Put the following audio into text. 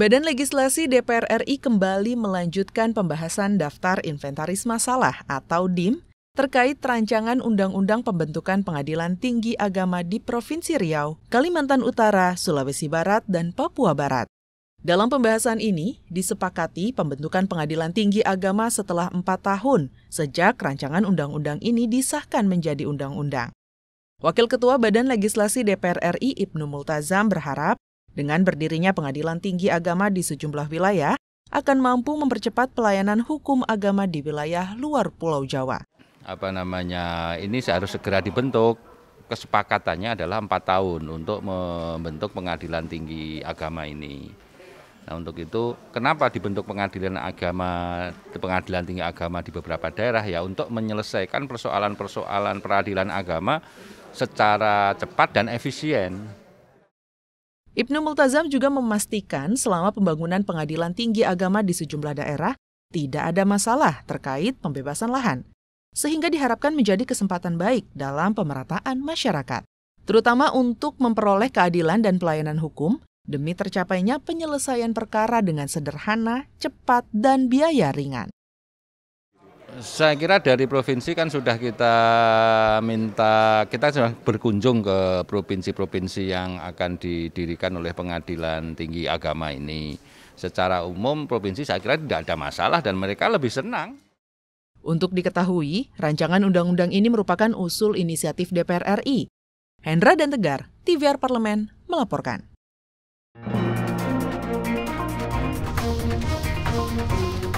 Badan Legislasi DPR RI kembali melanjutkan pembahasan daftar inventaris masalah atau DIM terkait rancangan Undang-Undang Pembentukan Pengadilan Tinggi Agama di Provinsi Riau, Kalimantan Utara, Sulawesi Barat, dan Papua Barat. Dalam pembahasan ini, disepakati pembentukan pengadilan tinggi agama setelah empat tahun sejak rancangan undang-undang ini disahkan menjadi undang-undang. Wakil Ketua Badan Legislasi DPR RI Ibnu Multazam berharap dengan berdirinya pengadilan tinggi agama di sejumlah wilayah akan mampu mempercepat pelayanan hukum agama di wilayah luar Pulau Jawa. Apa namanya, ini harus segera dibentuk kesepakatannya adalah empat tahun untuk membentuk pengadilan tinggi agama ini. Nah, untuk itu kenapa dibentuk pengadilan agama, pengadilan tinggi agama di beberapa daerah ya untuk menyelesaikan persoalan-persoalan peradilan agama secara cepat dan efisien. Ibnu Multazam juga memastikan selama pembangunan pengadilan tinggi agama di sejumlah daerah tidak ada masalah terkait pembebasan lahan, sehingga diharapkan menjadi kesempatan baik dalam pemerataan masyarakat, terutama untuk memperoleh keadilan dan pelayanan hukum demi tercapainya penyelesaian perkara dengan sederhana, cepat, dan biaya ringan. Saya kira dari provinsi kan sudah kita minta, kita sudah berkunjung ke provinsi-provinsi yang akan didirikan oleh pengadilan tinggi agama ini. Secara umum provinsi saya kira tidak ada masalah dan mereka lebih senang. Untuk diketahui, rancangan undang-undang ini merupakan usul inisiatif DPR RI. Hendra dan Tegar, TVR Parlemen, melaporkan. Música